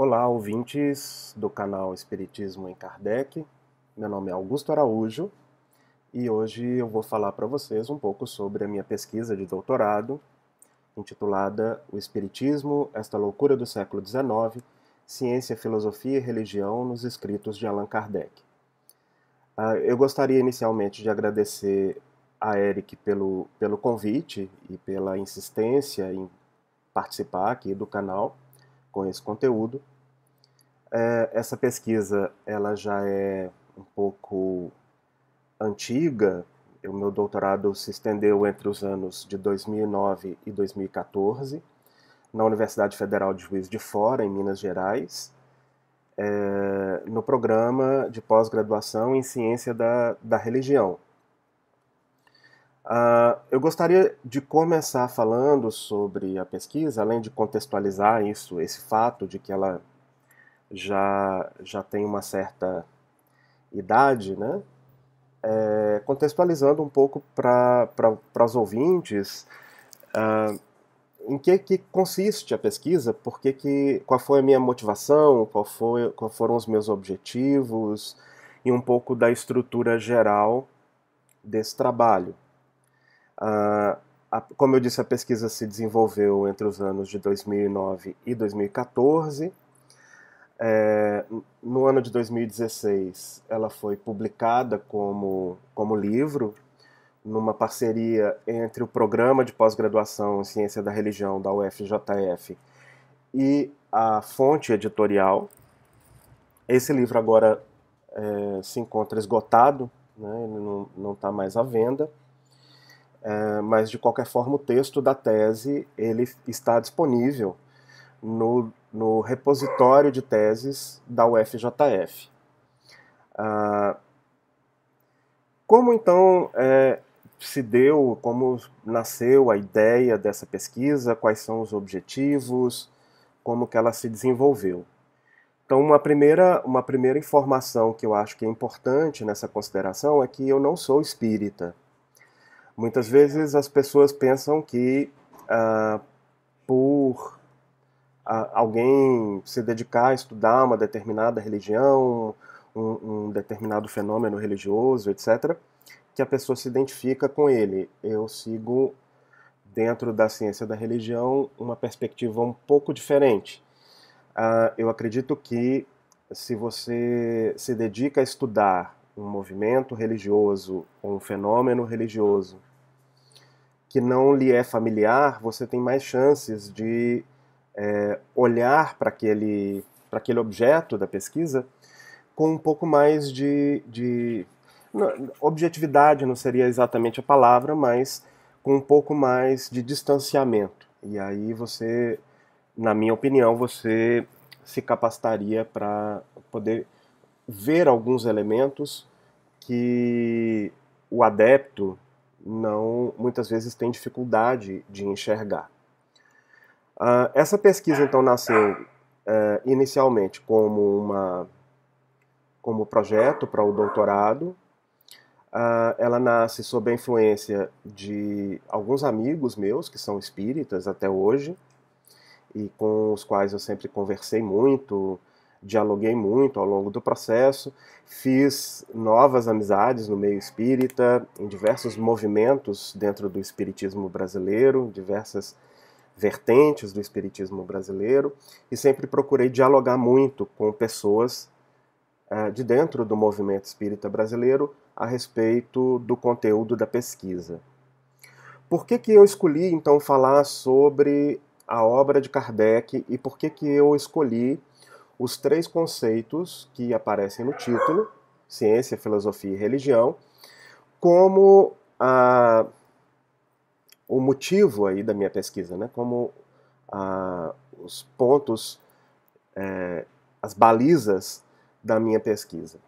Olá, ouvintes do canal Espiritismo em Kardec. Meu nome é Augusto Araújo e hoje eu vou falar para vocês um pouco sobre a minha pesquisa de doutorado, intitulada O Espiritismo, esta loucura do século XIX: Ciência, Filosofia e Religião nos Escritos de Allan Kardec. Ah, eu gostaria inicialmente de agradecer a Eric pelo, pelo convite e pela insistência em participar aqui do canal com esse conteúdo. É, essa pesquisa ela já é um pouco antiga. O meu doutorado se estendeu entre os anos de 2009 e 2014 na Universidade Federal de Juiz de Fora, em Minas Gerais, é, no programa de pós-graduação em Ciência da, da Religião, Uh, eu gostaria de começar falando sobre a pesquisa, além de contextualizar isso, esse fato de que ela já, já tem uma certa idade, né? É, contextualizando um pouco para os ouvintes uh, em que, que consiste a pesquisa, porque que, qual foi a minha motivação, qual, foi, qual foram os meus objetivos e um pouco da estrutura geral desse trabalho a, como eu disse, a pesquisa se desenvolveu entre os anos de 2009 e 2014. É, no ano de 2016, ela foi publicada como, como livro, numa parceria entre o Programa de Pós-Graduação em Ciência da Religião da UFJF e a Fonte Editorial. Esse livro agora é, se encontra esgotado, né, não está mais à venda. É, mas de qualquer forma o texto da tese ele está disponível no, no repositório de teses da UFJF. Ah, como então é, se deu, como nasceu a ideia dessa pesquisa, quais são os objetivos, como que ela se desenvolveu? Então, uma primeira, uma primeira informação que eu acho que é importante nessa consideração é que eu não sou espírita. Muitas vezes as pessoas pensam que ah, por ah, alguém se dedicar a estudar uma determinada religião, um, um determinado fenômeno religioso, etc., que a pessoa se identifica com ele. Eu sigo dentro da ciência da religião uma perspectiva um pouco diferente. Uh, eu acredito que se você se dedica a estudar um movimento religioso ou um fenômeno religioso que não lhe é familiar, você tem mais chances de é, olhar para aquele, aquele objeto da pesquisa com um pouco mais de, de objetividade não seria exatamente a palavra, mas com um pouco mais de distanciamento. E aí você, na minha opinião, você se capacitaria para poder ver alguns elementos que o adepto não muitas vezes tem dificuldade de enxergar. Uh, essa pesquisa então nasceu uh, inicialmente como uma como projeto para o doutorado. Uh, ela nasce sob a influência de alguns amigos meus que são espíritas até hoje e com os quais eu sempre conversei muito, dialoguei muito ao longo do processo, fiz novas amizades no meio espírita, em diversos movimentos dentro do espiritismo brasileiro, diversas vertentes do espiritismo brasileiro, e sempre procurei dialogar muito com pessoas uh, de dentro do movimento espírita brasileiro a respeito do conteúdo da pesquisa. Por que, que eu escolhi então falar sobre a obra de Kardec e por que, que eu escolhi os três conceitos que aparecem no título, ciência, filosofia e religião, como a, o motivo aí da minha pesquisa, né? como a, os pontos, é, as balizas da minha pesquisa.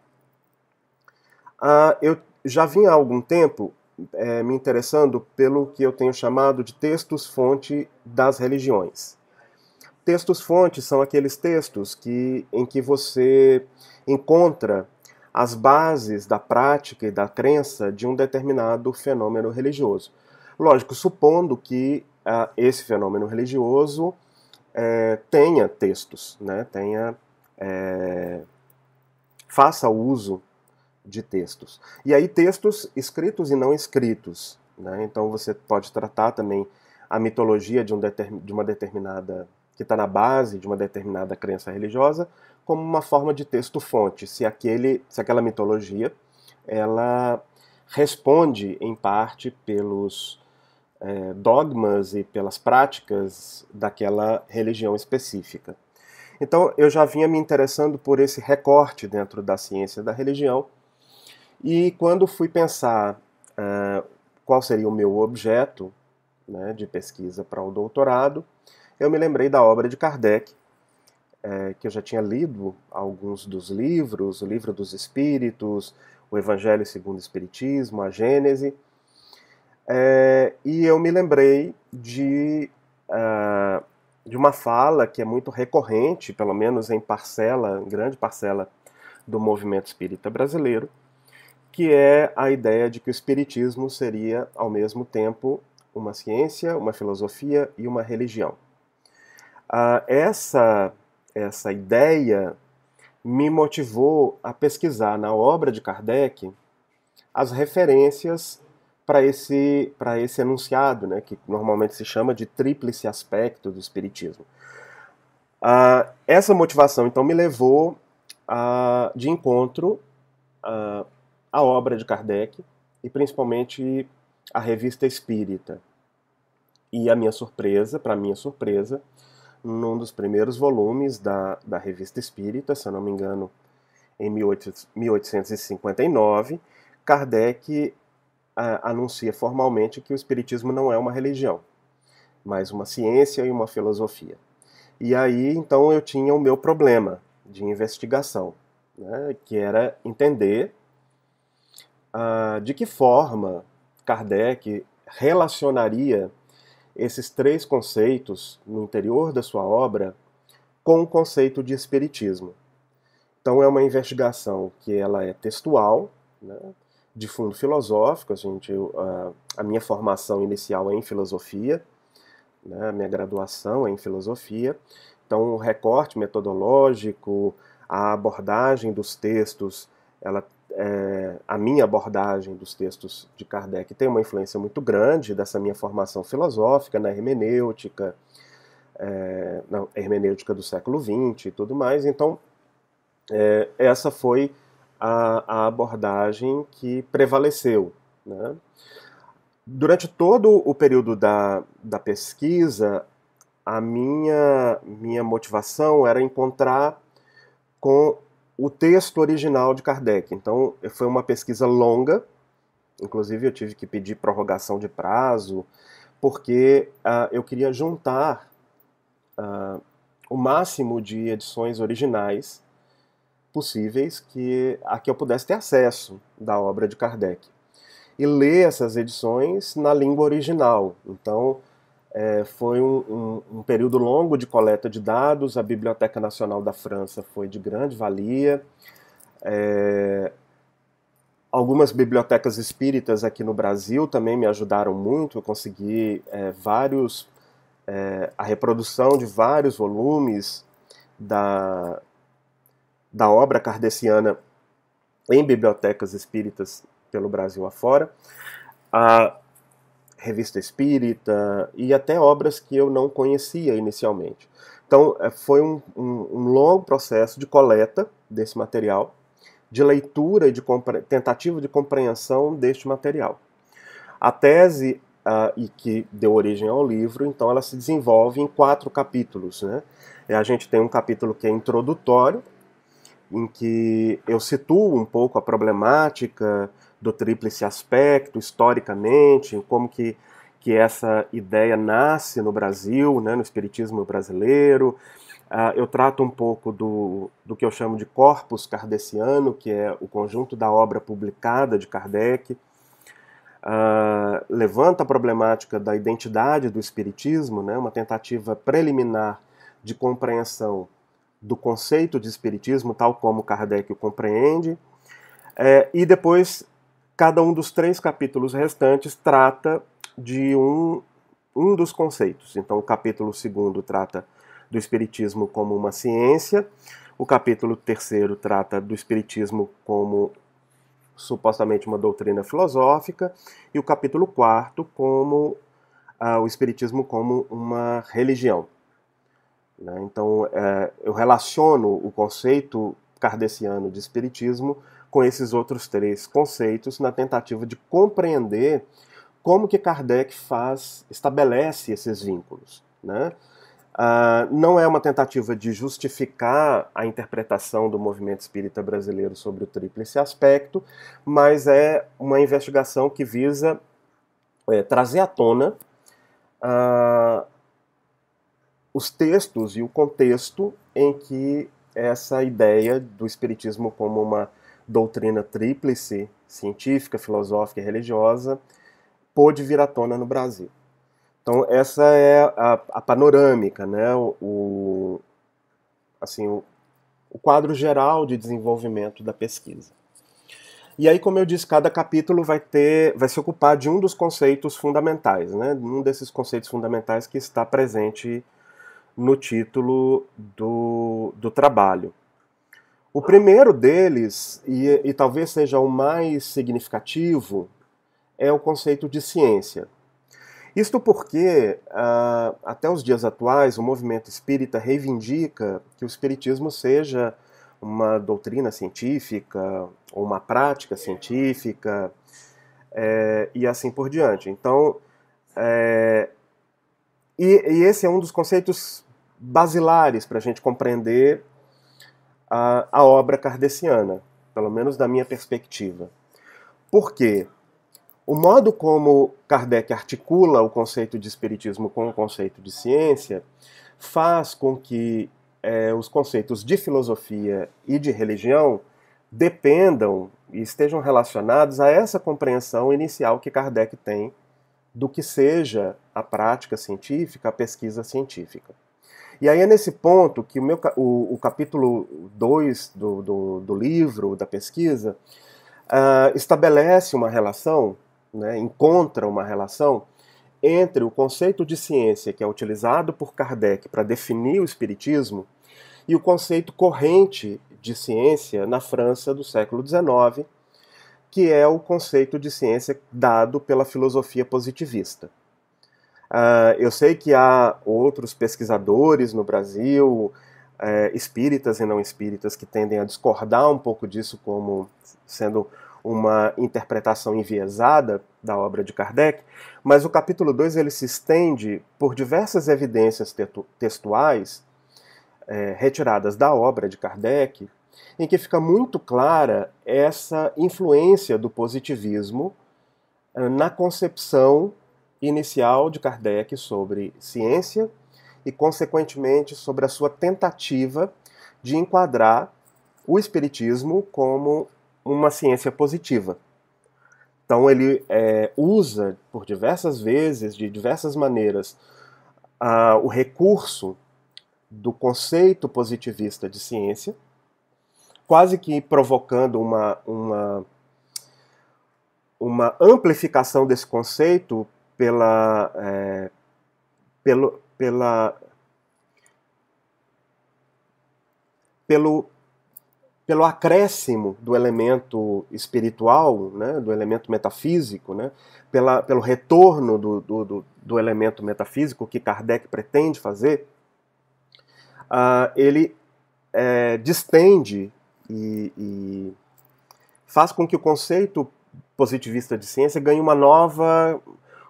Ah, eu já vim há algum tempo é, me interessando pelo que eu tenho chamado de textos-fonte das religiões. Textos-fontes são aqueles textos que, em que você encontra as bases da prática e da crença de um determinado fenômeno religioso. Lógico, supondo que ah, esse fenômeno religioso eh, tenha textos, né, tenha, eh, faça uso de textos. E aí, textos escritos e não escritos. Né? Então, você pode tratar também a mitologia de, um de uma determinada que está na base de uma determinada crença religiosa como uma forma de texto-fonte, se, aquele, se aquela mitologia ela responde em parte pelos é, dogmas e pelas práticas daquela religião específica. Então eu já vinha me interessando por esse recorte dentro da ciência da religião e quando fui pensar ah, qual seria o meu objeto né, de pesquisa para o doutorado, eu me lembrei da obra de Kardec, é, que eu já tinha lido alguns dos livros, o Livro dos Espíritos, o Evangelho segundo o Espiritismo, a Gênese, é, e eu me lembrei de, uh, de uma fala que é muito recorrente, pelo menos em parcela, em grande parcela do movimento espírita brasileiro, que é a ideia de que o espiritismo seria, ao mesmo tempo, uma ciência, uma filosofia e uma religião. Ah, essa, essa ideia me motivou a pesquisar na obra de Kardec as referências para esse, para esse enunciado, né, que normalmente se chama de tríplice aspecto do Espiritismo. Ah, essa motivação, então, me levou a de encontro ah, à a obra de Kardec e principalmente a revista Espírita. E a minha surpresa, para minha surpresa, num dos primeiros volumes da, da Revista Espírita, se eu não me engano, em 1859, Kardec a, ah, anuncia formalmente que o Espiritismo não é uma religião, mas uma ciência e uma filosofia. E aí, então, eu tinha o meu problema de investigação, né, que era entender uh, de que forma Kardec relacionaria esses três conceitos no interior da sua obra com o conceito de espiritismo. Então é uma investigação que ela é textual, né, de fundo filosófico. A, gente, a, ah, a, minha formação inicial é em filosofia, né, a minha graduação é em filosofia. Então o recorte metodológico, a abordagem dos textos, ela é, a minha abordagem dos textos de Kardec tem uma influência muito grande dessa minha formação filosófica na hermenêutica, é, na hermenêutica do século XX e tudo mais. Então, é, essa foi a, a, abordagem que prevaleceu. Né? Durante todo o período da, da pesquisa, a minha, minha motivação era encontrar com o texto original de Kardec. Então, foi uma pesquisa longa, inclusive eu tive que pedir prorrogação de prazo, porque uh, eu queria juntar uh, o máximo de edições originais possíveis que a que eu pudesse ter acesso da obra de Kardec e ler essas edições na língua original. Então, é, foi um, um, um, período longo de coleta de dados, a Biblioteca Nacional da França foi de grande valia. É, algumas bibliotecas espíritas aqui no Brasil também me ajudaram muito, eu consegui é, vários, é, a reprodução de vários volumes da, da obra kardeciana em bibliotecas espíritas pelo Brasil afora. A, revista espírita e até obras que eu não conhecia inicialmente. Então, eh, foi um, um, um longo processo de coleta desse material, de leitura e de tentativa de compreensão deste material. A tese uh, e que deu origem ao livro, então ela se desenvolve em quatro capítulos. Né? E a gente tem um capítulo que é introdutório, em que eu situo um pouco a problemática, do tríplice aspecto, historicamente, como que, que essa ideia nasce no Brasil, né, no espiritismo brasileiro. Uh, eu trato um pouco do, do que eu chamo de corpus kardeciano, que é o conjunto da obra publicada de Kardec. Uh, levanta a problemática da identidade do espiritismo, né, uma tentativa preliminar de compreensão do conceito de espiritismo, tal como Kardec o compreende, é, e depois Cada um dos três capítulos restantes trata de um, um dos conceitos. Então, o capítulo segundo trata do Espiritismo como uma ciência, o capítulo terceiro trata do Espiritismo como supostamente uma doutrina filosófica, e o capítulo quarto como ah, o Espiritismo como uma religião. Né? Então, eh, eu relaciono o conceito kardeciano de Espiritismo com esses outros três conceitos na tentativa de compreender como que Kardec faz, estabelece esses vínculos. Né? Ah, não é uma tentativa de justificar a interpretação do movimento espírita brasileiro sobre o tríplice aspecto, mas é uma investigação que visa é, trazer à tona ah, os textos e o contexto em que essa ideia do espiritismo como uma doutrina tríplice, científica, filosófica e religiosa, pôde vir à tona no Brasil. Então essa é a, a panorâmica, né? O, o assim o, o, quadro geral de desenvolvimento da pesquisa. E aí, como eu disse, cada capítulo vai ter, vai se ocupar de um dos conceitos fundamentais, né? Um desses conceitos fundamentais que está presente no título do, do trabalho. O primeiro deles, e, e talvez seja o mais significativo, é o conceito de ciência. Isto porque, uh, até os dias atuais, o movimento espírita reivindica que o espiritismo seja uma doutrina científica, ou uma prática científica, é, e assim por diante. Então, é, e, e, esse é um dos conceitos basilares para a gente compreender a, a obra cardeciana, pelo menos da minha perspectiva. Por quê? O modo como Kardec articula o conceito de espiritismo com o conceito de ciência faz com que é, os conceitos de filosofia e de religião dependam e estejam relacionados a essa compreensão inicial que Kardec tem do que seja a prática científica, a pesquisa científica. E aí é nesse ponto que o, meu, o, o capítulo 2 do, do, do, livro, da pesquisa, uh, estabelece uma relação, né, encontra uma relação entre o conceito de ciência que é utilizado por Kardec para definir o espiritismo e o conceito corrente de ciência na França do século XIX, que é o conceito de ciência dado pela filosofia positivista. Uh, eu sei que há outros pesquisadores no Brasil, uh, espíritas e não espíritas, que tendem a discordar um pouco disso como sendo uma interpretação enviesada da obra de Kardec, mas o capítulo 2 ele se estende por diversas evidências textuais eh, retiradas da obra de Kardec, em que fica muito clara essa influência do positivismo eh, na concepção inicial de Kardec sobre ciência e, consequentemente, sobre a sua tentativa de enquadrar o Espiritismo como uma ciência positiva. Então, ele é, usa por diversas vezes, de diversas maneiras, o recurso do conceito positivista de ciência, quase que provocando uma, uma, uma amplificação desse conceito pela, é, pelo, pela, pelo, pelo acréscimo do elemento espiritual, né, do elemento metafísico, né, pela, pelo retorno do, do, do, elemento metafísico que Kardec pretende fazer, uh, ele é, distende e, e faz com que o conceito positivista de ciência ganhe uma nova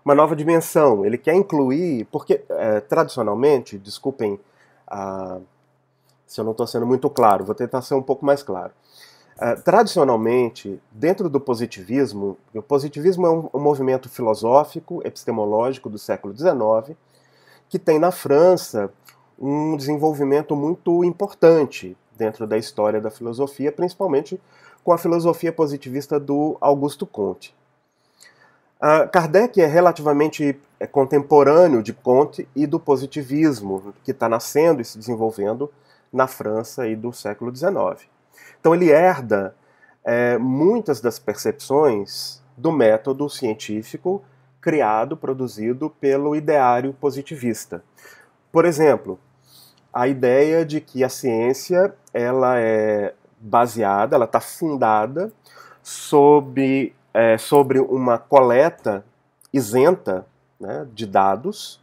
uma nova dimensão. Ele quer incluir, porque é, tradicionalmente, desculpem se eu não estou sendo muito claro, vou tentar ser um pouco mais claro. É, tradicionalmente, dentro do positivismo, o positivismo é um, um movimento filosófico, epistemológico do século XIX, que tem na França um desenvolvimento muito importante dentro da história da filosofia, principalmente com a filosofia positivista do Augusto Comte. Uh, Kardec é relativamente é, contemporâneo de Comte e do positivismo que está nascendo e se desenvolvendo na França e do século XIX. Então ele herda é, muitas das percepções do método científico criado, produzido pelo ideário positivista. Por exemplo, a ideia de que a ciência ela é baseada, ela está fundada sob é, sobre uma coleta isenta né, de dados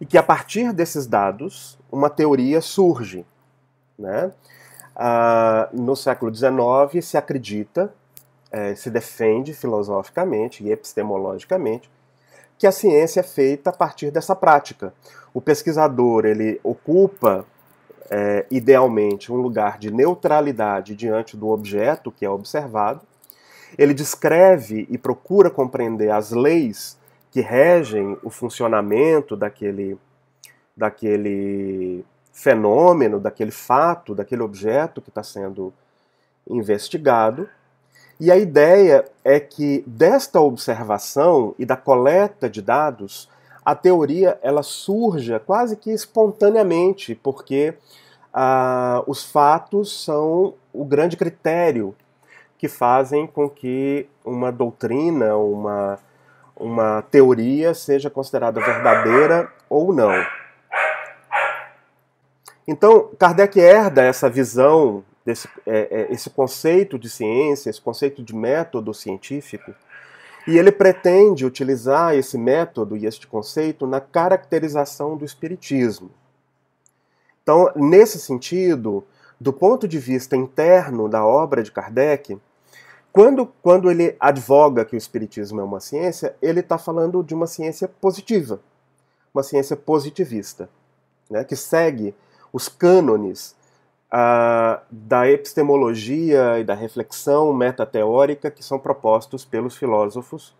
e que a partir desses dados uma teoria surge. Né? Ah, no século XIX se acredita, é, se defende filosoficamente e epistemologicamente que a ciência é feita a partir dessa prática. O pesquisador ele ocupa é, idealmente um lugar de neutralidade diante do objeto que é observado ele descreve e procura compreender as leis que regem o funcionamento daquele, daquele fenômeno, daquele fato, daquele objeto que está sendo investigado. E a ideia é que desta observação e da coleta de dados, a teoria ela surja quase que espontaneamente, porque ah, os fatos são o grande critério que fazem com que uma doutrina, uma, uma teoria seja considerada verdadeira ou não. Então, Kardec herda essa visão, desse, é, é, esse conceito de ciência, esse conceito de método científico, e ele pretende utilizar esse método e este conceito na caracterização do espiritismo. Então, nesse sentido, do ponto de vista interno da obra de Kardec, quando, quando ele advoga que o Espiritismo é uma ciência, ele está falando de uma ciência positiva, uma ciência positivista, né, que segue os cânones ah, da epistemologia e da reflexão metateórica que são propostos pelos filósofos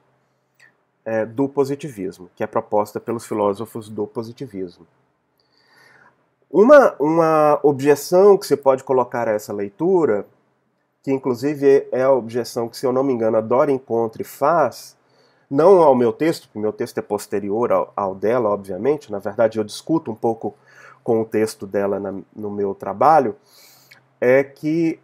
é, do positivismo, que é proposta pelos filósofos do positivismo. Uma, uma objeção que se pode colocar a essa leitura que inclusive é a objeção que, se eu não me engano, a Dora Encontre faz, não ao meu texto, porque meu texto é posterior ao, ao dela, obviamente, na verdade eu discuto um pouco com o texto dela na, no meu trabalho, é que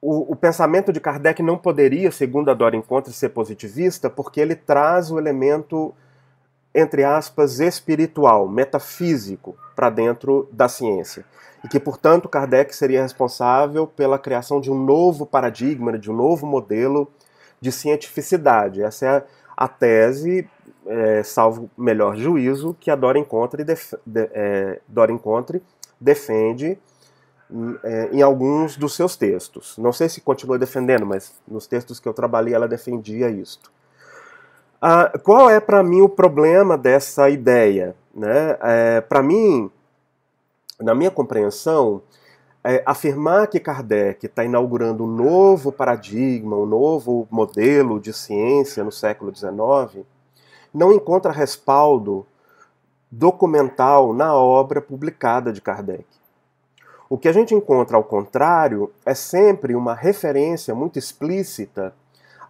o, o, pensamento de Kardec não poderia, segundo a Dora Encontre, ser positivista, porque ele traz o elemento entre aspas, espiritual, metafísico para dentro da ciência. E que, portanto, Kardec seria responsável pela criação de um novo paradigma, de um novo modelo de cientificidade. Essa é a tese, é, salvo melhor juízo, que a Dora Encontre, def de, é, Dora Encontre defende hum, é, em alguns dos seus textos. Não sei se continua defendendo, mas nos textos que eu trabalhei ela defendia isto. Ah, qual é para mim o problema dessa ideia? Né? É, para mim, na minha compreensão, é, afirmar que Kardec está inaugurando um novo paradigma, um novo modelo de ciência no século XIX, não encontra respaldo documental na obra publicada de Kardec. O que a gente encontra, ao contrário, é sempre uma referência muito explícita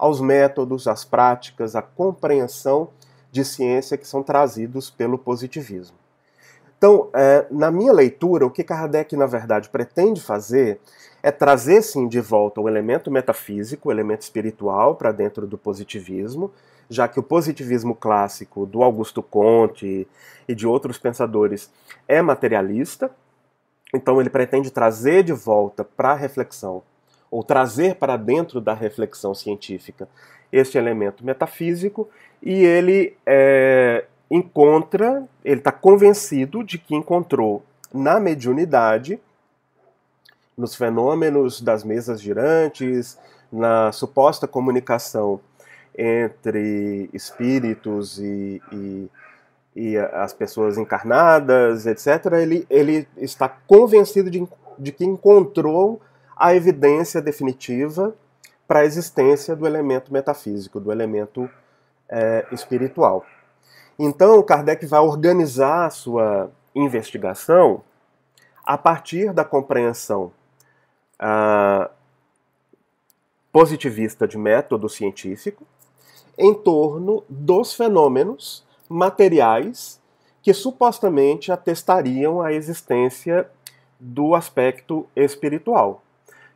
aos métodos, às práticas, à compreensão de ciência que são trazidos pelo positivismo. Então, é, na minha leitura, o que Kardec, na verdade, pretende fazer é trazer, sim, de volta o elemento metafísico, o elemento espiritual, para dentro do positivismo, já que o positivismo clássico do Augusto Conte e de outros pensadores é materialista. Então, ele pretende trazer de volta para a reflexão ou trazer para dentro da reflexão científica esse elemento metafísico e ele é, encontra, ele está convencido de que encontrou na mediunidade, nos fenômenos das mesas girantes, na suposta comunicação entre espíritos e, e, e as pessoas encarnadas, etc., ele, ele está convencido de, de que encontrou a evidência definitiva para a existência do elemento metafísico, do elemento é, espiritual. Então, Kardec vai organizar a sua investigação a partir da compreensão ah, positivista de método científico em torno dos fenômenos materiais que supostamente atestariam a existência do aspecto espiritual.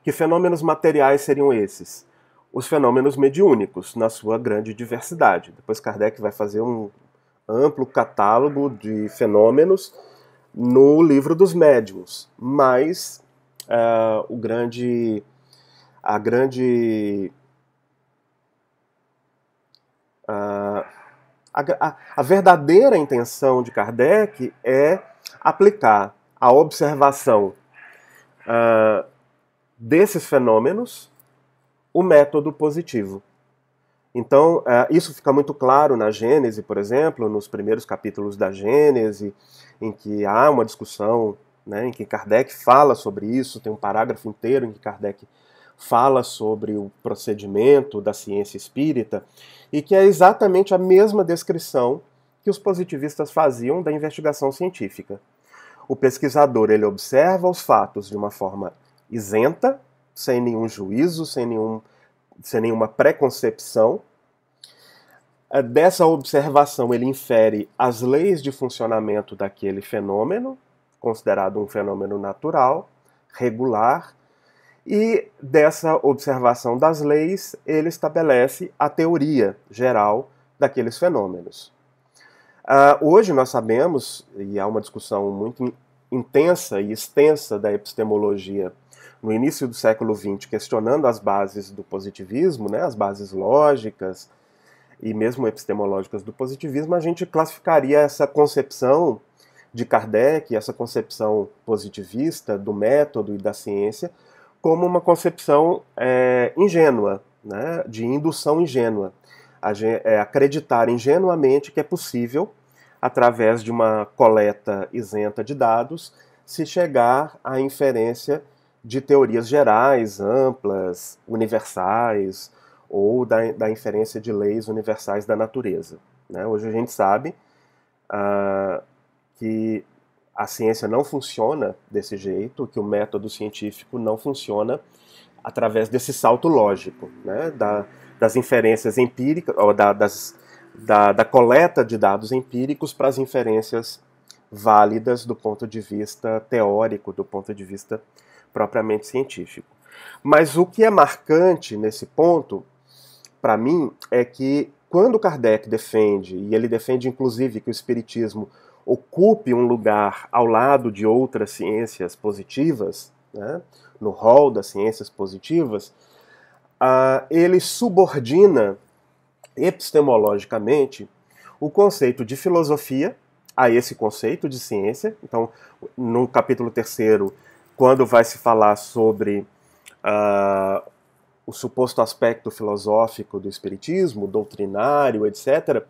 Que fenômenos materiais seriam esses? Os fenômenos mediúnicos, na sua grande diversidade. Depois Kardec vai fazer um amplo catálogo de fenômenos no livro dos médiuns, mas uh, o grande, a grande uh, a, a, verdadeira intenção de Kardec é aplicar a observação uh, desses fenômenos o método positivo. Então, é, isso fica muito claro na Gênese, por exemplo, nos primeiros capítulos da Gênese, em que há uma discussão, né, em que Kardec fala sobre isso, tem um parágrafo inteiro em que Kardec fala sobre o procedimento da ciência espírita, e que é exatamente a mesma descrição que os positivistas faziam da investigação científica. O pesquisador ele observa os fatos de uma forma isenta, sem nenhum juízo, sem, nenhum, sem nenhuma preconcepção. É, dessa observação, ele infere as leis de funcionamento daquele fenômeno, considerado um fenômeno natural, regular, e dessa observação das leis, ele estabelece a teoria geral daqueles fenômenos. Uh, hoje nós sabemos, e há uma discussão muito intensa e extensa da epistemologia no início do século XX questionando as bases do positivismo, né, as bases lógicas e mesmo epistemológicas do positivismo, a gente classificaria essa concepção de Kardec, essa concepção positivista do método e da ciência, como uma concepção é, ingênua, né, de indução ingênua. A, é, acreditar ingenuamente que é possível, através de uma coleta isenta de dados, se chegar à inferência de teorias gerais, amplas, universais, ou da, da inferência de leis universais da natureza. Né? Hoje a gente sabe uh, que a ciência não funciona desse jeito, que o método científico não funciona através desse salto lógico, né? da, das inferências empíricas, ou da, das, da, da coleta de dados empíricos para as inferências válidas do ponto de vista teórico, do ponto de vista propriamente científico. Mas o que é marcante nesse ponto, para mim, é que quando Kardec defende, e ele defende inclusive que o Espiritismo ocupe um lugar ao lado de outras ciências positivas, né, no rol das ciências positivas, uh, ele subordina epistemologicamente o conceito de filosofia a esse conceito de ciência. Então, no capítulo terceiro, quando vai se falar sobre uh, o suposto aspecto filosófico do espiritismo, doutrinário, etc., uh,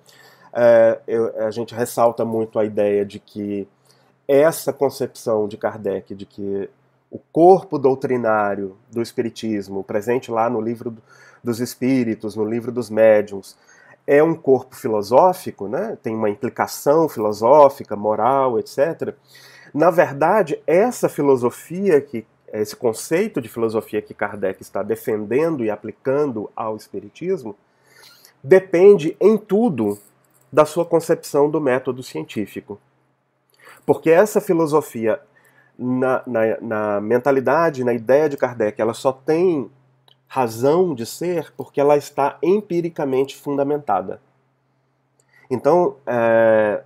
é, eu, a gente ressalta muito a ideia de que essa concepção de Kardec de que o corpo doutrinário do espiritismo, presente lá no livro dos espíritos, no livro dos médiuns, é um corpo filosófico, né? tem uma implicação filosófica, moral, etc. Na verdade, essa filosofia que esse conceito de filosofia que Kardec está defendendo e aplicando ao espiritismo depende em tudo da sua concepção do método científico. Porque essa filosofia, na, na, na, mentalidade, na ideia de Kardec, ela só tem razão de ser porque ela está empiricamente fundamentada. Então, é,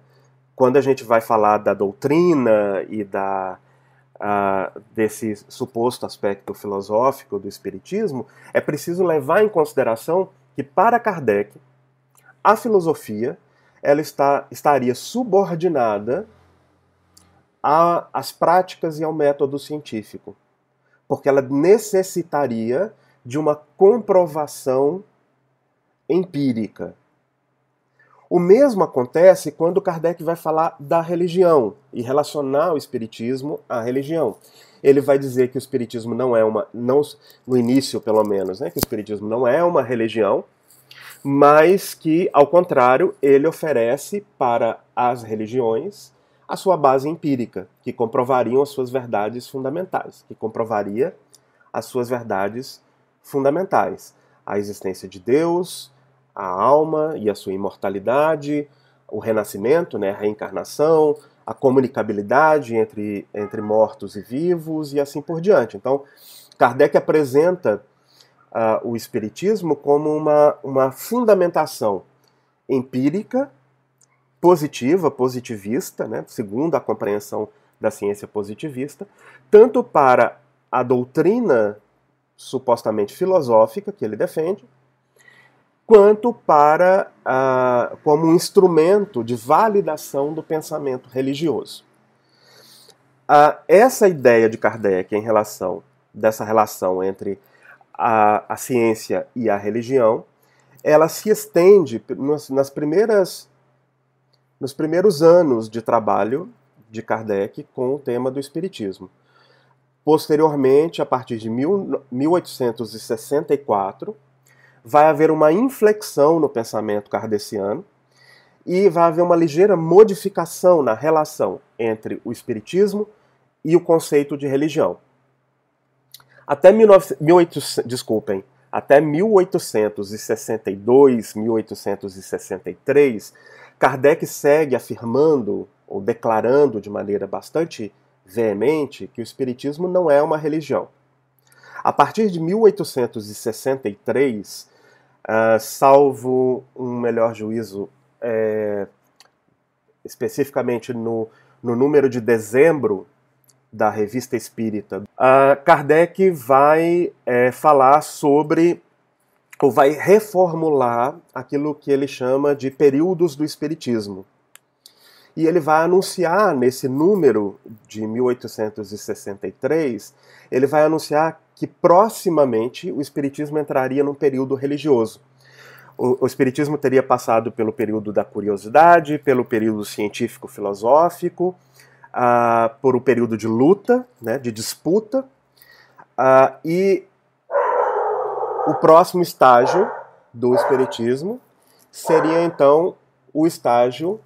quando a gente vai falar da doutrina e da, uh, desse suposto aspecto filosófico do Espiritismo, é preciso levar em consideração que, para Kardec, a filosofia ela está, estaria subordinada às práticas e ao método científico, porque ela necessitaria de uma comprovação empírica o mesmo acontece quando Kardec vai falar da religião e relacionar o espiritismo à religião. Ele vai dizer que o espiritismo não é uma, não, no início pelo menos, né, que o espiritismo não é uma religião, mas que, ao contrário, ele oferece para as religiões a sua base empírica, que comprovariam as suas verdades fundamentais, que comprovaria as suas verdades fundamentais, a existência de Deus, a alma e a sua imortalidade, o renascimento, né, a reencarnação, a comunicabilidade entre, entre mortos e vivos e assim por diante. Então, Kardec apresenta uh, o Espiritismo como uma, uma fundamentação empírica, positiva, positivista, né, segundo a compreensão da ciência positivista, tanto para a doutrina supostamente filosófica que ele defende, quanto para ah, como um instrumento de validação do pensamento religioso. Ah, essa ideia de Kardec em relação dessa relação entre a, a ciência e a religião, ela se estende nas, nas primeiras nos primeiros anos de trabalho de Kardec com o tema do espiritismo. Posteriormente, a partir de mil, 1864, vai haver uma inflexão no pensamento kardeciano e vai haver uma ligeira modificação na relação entre o espiritismo e o conceito de religião. Até 19, desculpem, até 1862, 1863, Kardec segue afirmando ou declarando de maneira bastante veemente que o espiritismo não é uma religião. A partir de 1863, Uh, salvo um melhor juízo, é, especificamente no, no número de dezembro da Revista Espírita, uh, Kardec vai é, falar sobre, ou vai reformular aquilo que ele chama de períodos do Espiritismo. E ele vai anunciar nesse número de 1863, ele vai anunciar que proximamente o Espiritismo entraria num período religioso. O, o Espiritismo teria passado pelo período da curiosidade, pelo período científico-filosófico, ah, por um período de luta, né, de disputa, ah, e o próximo estágio do Espiritismo seria então o estágio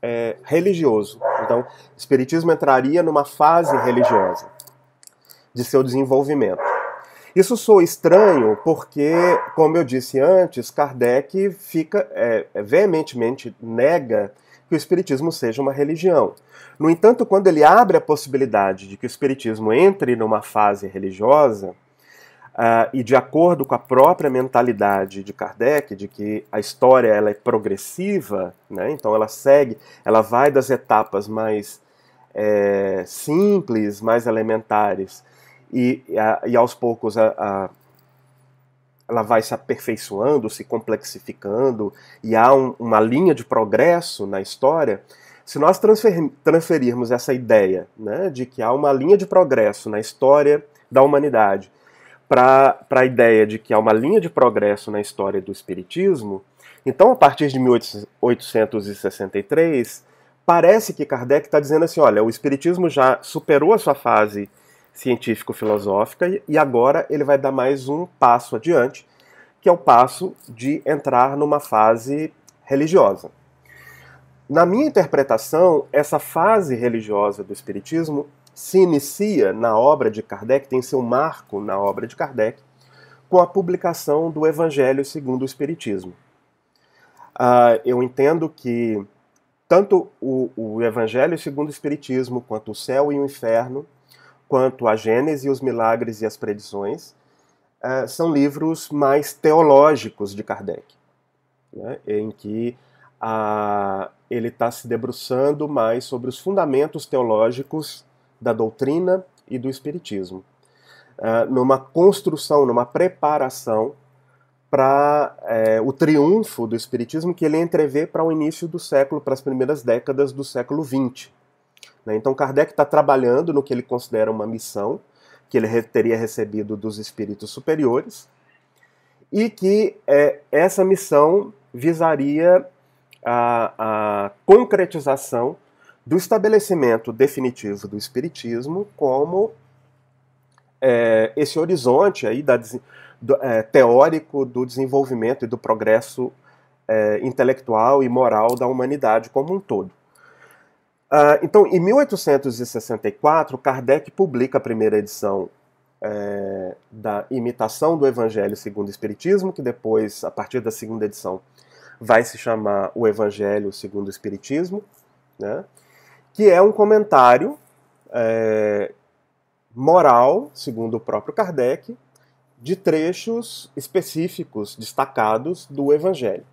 é, religioso. Então, o Espiritismo entraria numa fase religiosa de seu desenvolvimento. Isso soa estranho porque, como eu disse antes, Kardec fica é, é, veementemente nega que o espiritismo seja uma religião. No entanto, quando ele abre a possibilidade de que o espiritismo entre numa fase religiosa, Uh, e de acordo com a própria mentalidade de Kardec, de que a história ela é progressiva, né? então ela segue, ela vai das etapas mais é, simples, mais elementares, e, e aos poucos a, a, ela vai se aperfeiçoando, se complexificando, e há um, uma linha de progresso na história. Se nós transfer, transferirmos essa ideia né, de que há uma linha de progresso na história da humanidade para a ideia de que há uma linha de progresso na história do Espiritismo, então a partir de 1863, parece que Kardec está dizendo assim: olha, o Espiritismo já superou a sua fase científico-filosófica, e agora ele vai dar mais um passo adiante, que é o passo de entrar numa fase religiosa. Na minha interpretação, essa fase religiosa do Espiritismo se inicia na obra de Kardec, tem seu marco na obra de Kardec, com a publicação do Evangelho segundo o Espiritismo. Uh, eu entendo que tanto o, o Evangelho segundo o Espiritismo quanto o céu e o inferno quanto a Gênese, os milagres e as predições, uh, são livros mais teológicos de Kardec, né, em que uh, ele está se debruçando mais sobre os fundamentos teológicos da doutrina e do espiritismo, uh, numa construção, numa preparação para eh, o triunfo do espiritismo que ele entrevê para o início do século, para as primeiras décadas do século XX né? Então Kardec está trabalhando no que ele considera uma missão que ele teria recebido dos espíritos superiores e que é, essa missão visaria a, a concretização do estabelecimento definitivo do espiritismo como é, esse horizonte aí da, do, é, teórico do desenvolvimento e do progresso é, intelectual e moral da humanidade como um todo. Uh, então, em 1864, Kardec publica a primeira edição é, da Imitação do Evangelho segundo o Espiritismo, que depois, a partir da segunda edição, vai se chamar O Evangelho segundo o Espiritismo, né? que é um comentário é, moral, segundo o próprio Kardec, de trechos específicos, destacados do Evangelho.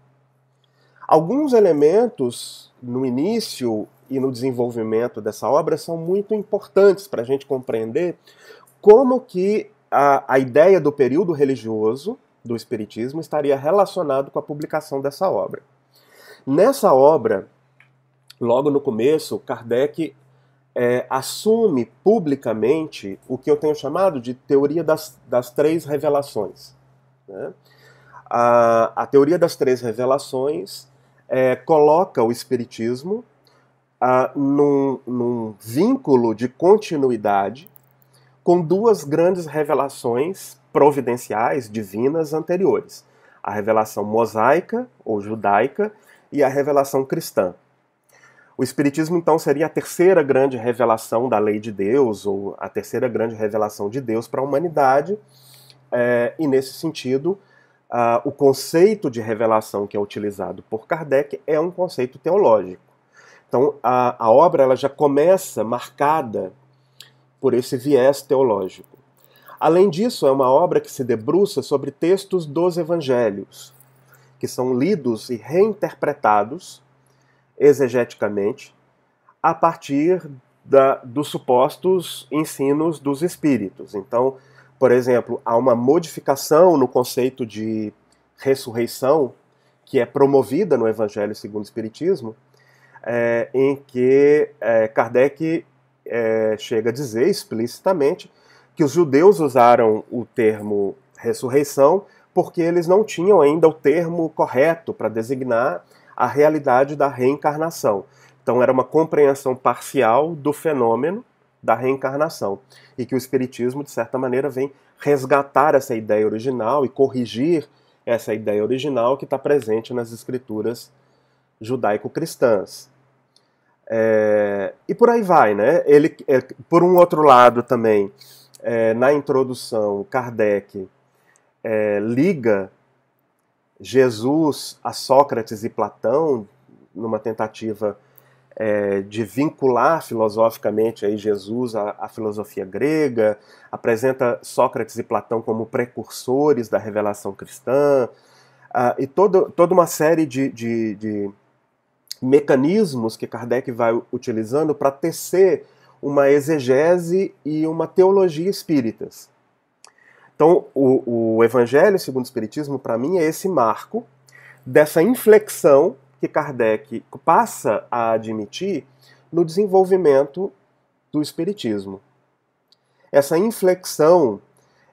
Alguns elementos no início e no desenvolvimento dessa obra são muito importantes para a gente compreender como que a, a ideia do período religioso do Espiritismo estaria relacionado com a publicação dessa obra. Nessa obra, logo no começo, Kardec é, assume publicamente o que eu tenho chamado de teoria das, das três revelações. Né? A, a teoria das três revelações é, coloca o Espiritismo num, num vínculo de continuidade com duas grandes revelações providenciais, divinas anteriores: a revelação mosaica ou judaica e a revelação cristã. O Espiritismo, então, seria a terceira grande revelação da lei de Deus, ou a terceira grande revelação de Deus para a humanidade, é, e nesse sentido, o conceito de revelação que é utilizado por Kardec é um conceito teológico. Então a, a obra ela já começa marcada por esse viés teológico. Além disso, é uma obra que se debruça sobre textos dos evangelhos, que são lidos e reinterpretados exegeticamente a partir da, dos supostos ensinos dos espíritos. Então, por exemplo, há uma modificação no conceito de ressurreição que é promovida no Evangelho segundo o Espiritismo, é, em que é, Kardec é, chega a dizer explicitamente que os judeus usaram o termo ressurreição porque eles não tinham ainda o termo correto para designar a realidade da reencarnação. Então era uma compreensão parcial do fenômeno da reencarnação e que o espiritismo de certa maneira vem resgatar essa ideia original e corrigir essa ideia original que está presente nas escrituras judaico-cristãs. É, e por aí vai, né? Ele, é, por um outro lado também, é, na introdução, Kardec é, liga Jesus a Sócrates e Platão numa tentativa é, de vincular filosoficamente aí Jesus à, à filosofia grega, apresenta Sócrates e Platão como precursores da revelação cristã, ah, e todo, toda uma série de, de, de mecanismos que Kardec vai utilizando para tecer uma exegese e uma teologia espíritas. Então, o, o Evangelho segundo o Espiritismo, para mim, é esse marco dessa inflexão que Kardec passa a admitir no desenvolvimento do Espiritismo. Essa inflexão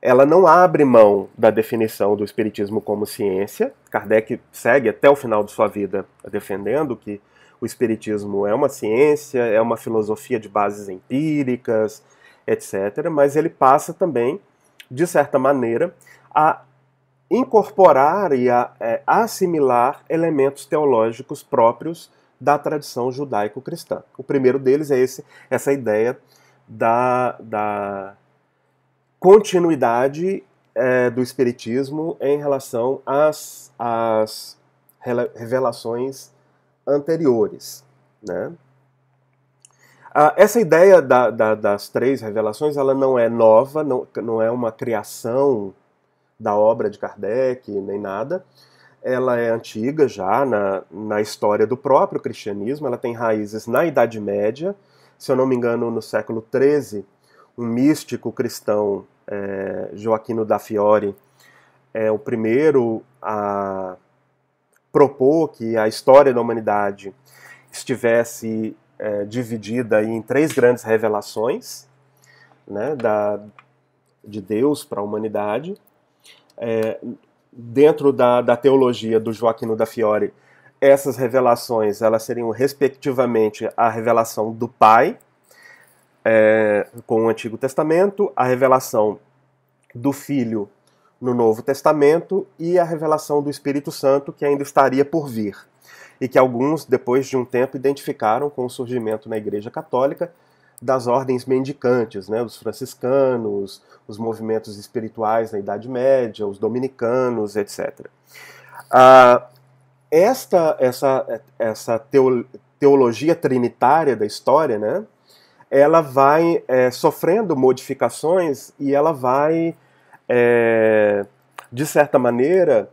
ela não abre mão da definição do espiritismo como ciência. Kardec segue até o final de sua vida defendendo que o espiritismo é uma ciência, é uma filosofia de bases empíricas, etc. Mas ele passa também, de certa maneira, a incorporar e a é, assimilar elementos teológicos próprios da tradição judaico-cristã. O primeiro deles é esse, essa ideia da, da continuidade é, do Espiritismo em relação às, às revelações anteriores. Né? Ah, essa ideia da, da, das três revelações ela não é nova, não, não é uma criação da obra de Kardec nem nada. Ela é antiga já na, na história do próprio cristianismo, ela tem raízes na Idade Média. Se eu não me engano, no século XIII, um místico cristão é, Joaquino da Fiore é o primeiro a propor que a história da humanidade estivesse é, dividida em três grandes revelações né, da, de Deus para a humanidade. É, dentro da, da teologia do Joaquino da Fiore, essas revelações elas seriam respectivamente a revelação do Pai, é, com o Antigo Testamento, a revelação do Filho no Novo Testamento e a revelação do Espírito Santo que ainda estaria por vir. E que alguns, depois de um tempo, identificaram com o surgimento na Igreja Católica das ordens mendicantes, né, os franciscanos, os movimentos espirituais na Idade Média, os dominicanos, etc. Ah, esta essa, essa teologia trinitária da história, né, ela vai é, sofrendo modificações e ela vai, é, de certa maneira,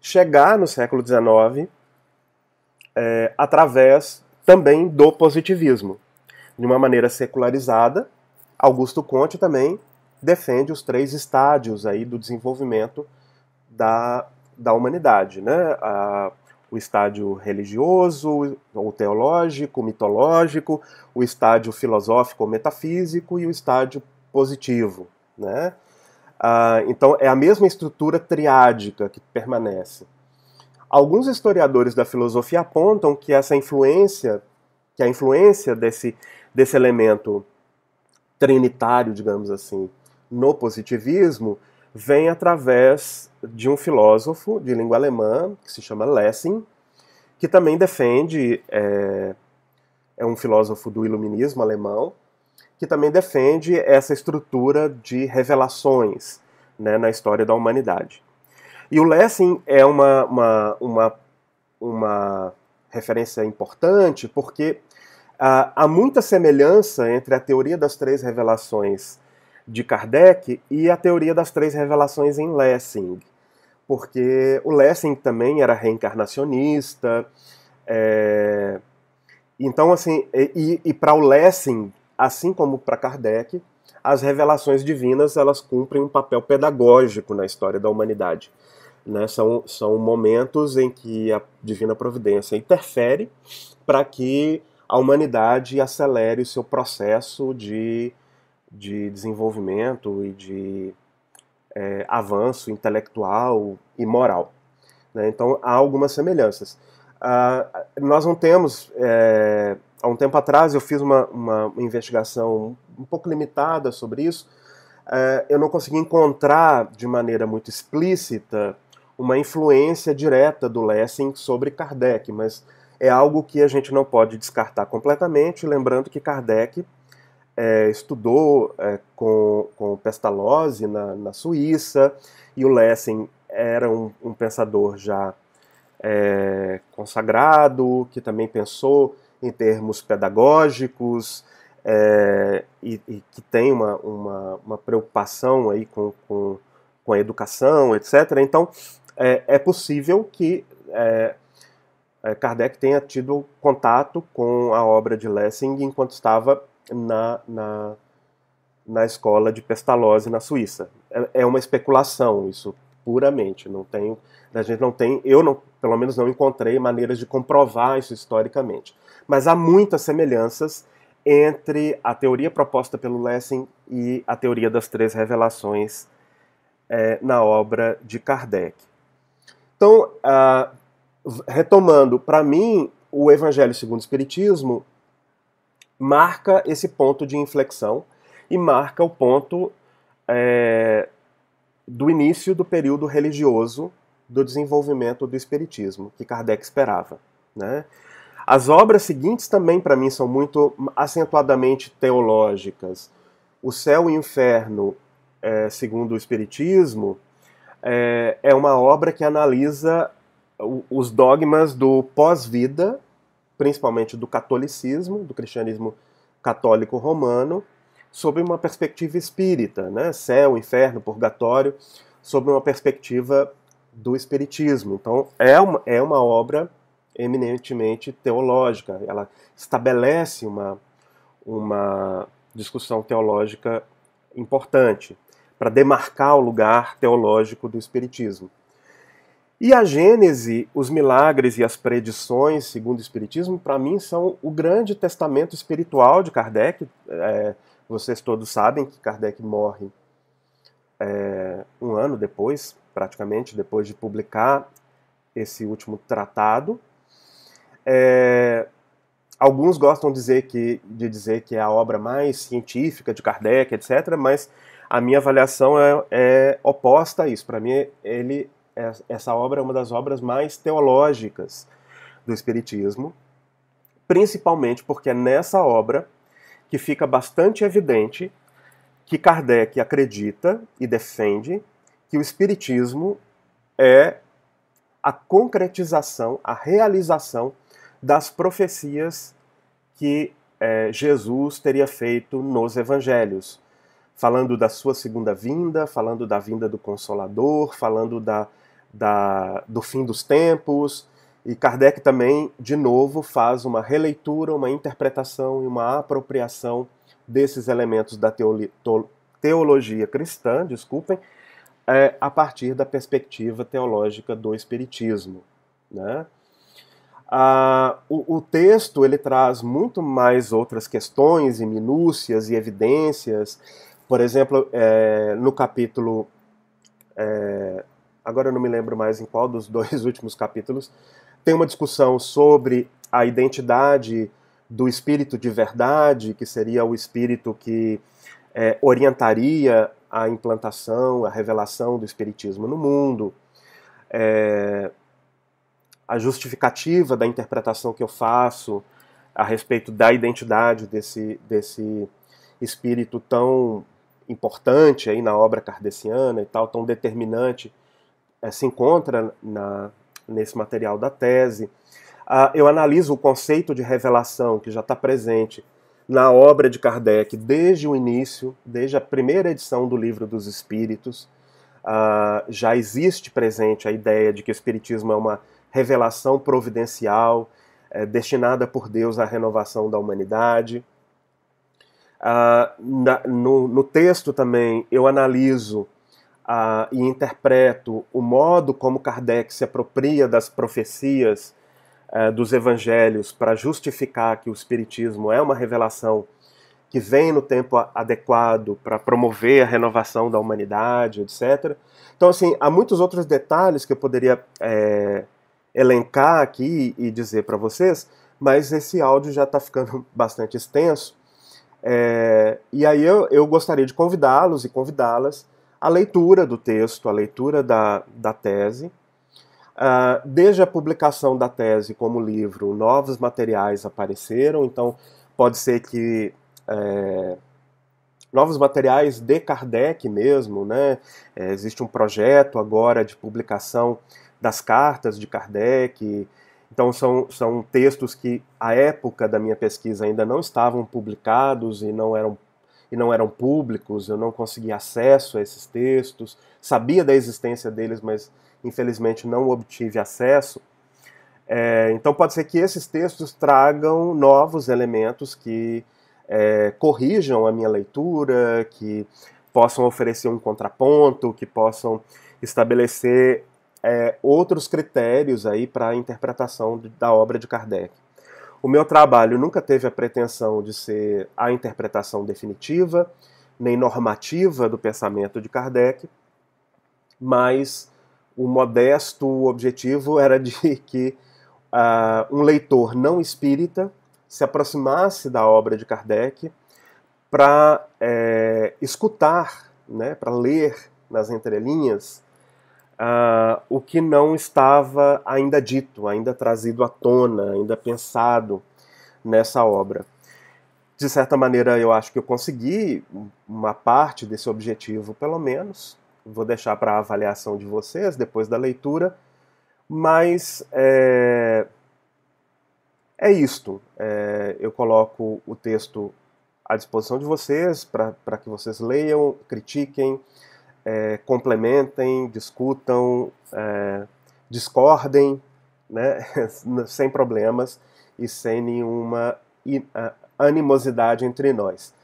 chegar no século XIX é, através também do positivismo. De uma maneira secularizada, Augusto Conte também defende os três estádios aí do desenvolvimento da, da humanidade, né? A, o estádio religioso ou teológico, mitológico, o estádio filosófico ou metafísico e o estádio positivo. Né? Ah, então é a mesma estrutura triádica que permanece. Alguns historiadores da filosofia apontam que essa influência, que a influência desse, desse elemento trinitário, digamos assim, no positivismo vem através de um filósofo de língua alemã, que se chama Lessing, que também defende, é, é um filósofo do iluminismo alemão, que também defende essa estrutura de revelações né, na história da humanidade. E o Lessing é uma, uma, uma, uma referência importante porque ah, há muita semelhança entre a teoria das três revelações de Kardec e a teoria das três revelações em Lessing, porque o Lessing também era reencarnacionista. É... Então, assim, e, e para o Lessing, assim como para Kardec, as revelações divinas elas cumprem um papel pedagógico na história da humanidade. Né? São, são momentos em que a divina providência interfere para que a humanidade acelere o seu processo de de desenvolvimento e de é, avanço intelectual e moral. Né? Então há algumas semelhanças. Ah, nós não temos. É, há um tempo atrás eu fiz uma, uma investigação um pouco limitada sobre isso. É, eu não consegui encontrar de maneira muito explícita uma influência direta do Lessing sobre Kardec, mas é algo que a gente não pode descartar completamente, lembrando que Kardec é, estudou é, com, com Pestalozzi na, na, Suíça, e o Lessing era um, um pensador já é, consagrado, que também pensou em termos pedagógicos é, e, e, que tem uma, uma, uma preocupação aí com, com, com, a educação, etc. Então, é, é, possível que é, Kardec tenha tido contato com a obra de Lessing enquanto estava na, na, na escola de Pestalozzi na Suíça. É, é uma especulação isso, puramente. Não tenho, a gente não tem, eu não, pelo menos não encontrei maneiras de comprovar isso historicamente. Mas há muitas semelhanças entre a teoria proposta pelo Lessing e a teoria das três revelações é, na obra de Kardec. Então, ah, retomando, para mim, o Evangelho segundo o Espiritismo marca esse ponto de inflexão e marca o ponto é, do início do período religioso do desenvolvimento do Espiritismo, que Kardec esperava. Né? As obras seguintes também, para mim, são muito acentuadamente teológicas. O Céu e o Inferno, é, segundo o Espiritismo, é, é, uma obra que analisa os dogmas do pós-vida principalmente do catolicismo, do cristianismo católico romano, sob uma perspectiva espírita, né? céu, inferno, purgatório, sob uma perspectiva do espiritismo. Então, é uma, é uma obra eminentemente teológica. Ela estabelece uma, uma discussão teológica importante para demarcar o lugar teológico do espiritismo. E a Gênese, os milagres e as predições, segundo o Espiritismo, para mim são o grande testamento espiritual de Kardec. É, vocês todos sabem que Kardec morre é, um ano depois, praticamente, depois de publicar esse último tratado. É, alguns gostam dizer que, de dizer que é a obra mais científica de Kardec, etc., mas a minha avaliação é, é oposta a isso. Para mim, ele essa obra é uma das obras mais teológicas do Espiritismo, principalmente porque é nessa obra que fica bastante evidente que Kardec acredita e defende que o Espiritismo é a concretização, a realização das profecias que é, Jesus teria feito nos evangelhos, falando da sua segunda vinda, falando da vinda do Consolador, falando da da, do fim dos tempos. E Kardec também, de novo, faz uma releitura, uma interpretação e uma apropriação desses elementos da teologia cristã, desculpem, é, a partir da perspectiva teológica do Espiritismo. Né? Ah, o, o, texto ele traz muito mais outras questões e minúcias e evidências. Por exemplo, é, no capítulo é, agora eu não me lembro mais em qual dos dois últimos capítulos, tem uma discussão sobre a identidade do espírito de verdade, que seria o espírito que é, orientaria a implantação, a revelação do espiritismo no mundo. É, a justificativa da interpretação que eu faço a respeito da identidade desse, desse espírito tão importante aí na obra kardeciana e tal, tão determinante é, se encontra na, nesse material da tese. Ah, eu analiso o conceito de revelação que já está presente na obra de Kardec desde o início, desde a primeira edição do Livro dos Espíritos. Ah, já existe presente a ideia de que o Espiritismo é uma revelação providencial é, destinada por Deus à renovação da humanidade. Ah, na, no, no, texto também eu analiso ah, e interpreto o modo como Kardec se apropria das profecias é, dos evangelhos para justificar que o Espiritismo é uma revelação que vem no tempo adequado para promover a renovação da humanidade, etc. Então, assim, há muitos outros detalhes que eu poderia é, elencar aqui e dizer para vocês, mas esse áudio já está ficando bastante extenso. É, e aí eu, eu gostaria de convidá-los e convidá-las a leitura do texto, a leitura da, da tese, Uh, desde a publicação da tese como livro, novos materiais apareceram, então pode ser que é, novos materiais de Kardec mesmo, né? É, existe um projeto agora de publicação das cartas de Kardec, então são, são textos que à época da minha pesquisa ainda não estavam publicados e não eram não eram públicos, eu não conseguia acesso a esses textos, sabia da existência deles, mas infelizmente não obtive acesso. É, então pode ser que esses textos tragam novos elementos que é, corrijam a minha leitura, que possam oferecer um contraponto, que possam estabelecer é, outros critérios aí para a interpretação da obra de Kardec. O meu trabalho nunca teve a pretensão de ser a interpretação definitiva, nem normativa do pensamento de Kardec, mas o modesto objetivo era de que uh, um leitor não espírita se aproximasse da obra de Kardec para é, eh, escutar, né, para ler nas entrelinhas uh, o que não estava ainda dito, ainda trazido à tona, ainda pensado nessa obra. De certa maneira, eu acho que eu consegui uma parte desse objetivo, pelo menos. Vou deixar para a avaliação de vocês depois da leitura, mas é, é isto. É, eu coloco o texto à disposição de vocês para que vocês leiam, critiquem, é, complementem, discutam, é, discordem, né, sem problemas e sem nenhuma animosidade entre nós.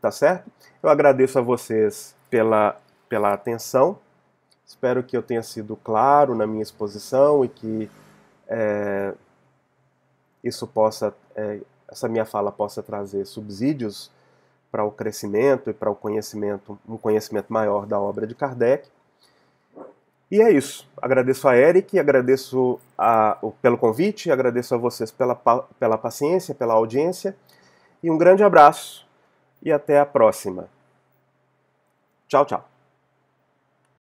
Tá certo? Eu agradeço a vocês pela, pela atenção. Espero que eu tenha sido claro na minha exposição e que é, isso possa, é, essa minha fala possa trazer subsídios para o crescimento e para o conhecimento, um conhecimento maior da obra de Kardec. E é isso. Agradeço a Eric, agradeço a, pelo convite, agradeço a vocês pela, pela paciência, pela audiência. E um grande abraço e até a próxima. Tchau, tchau.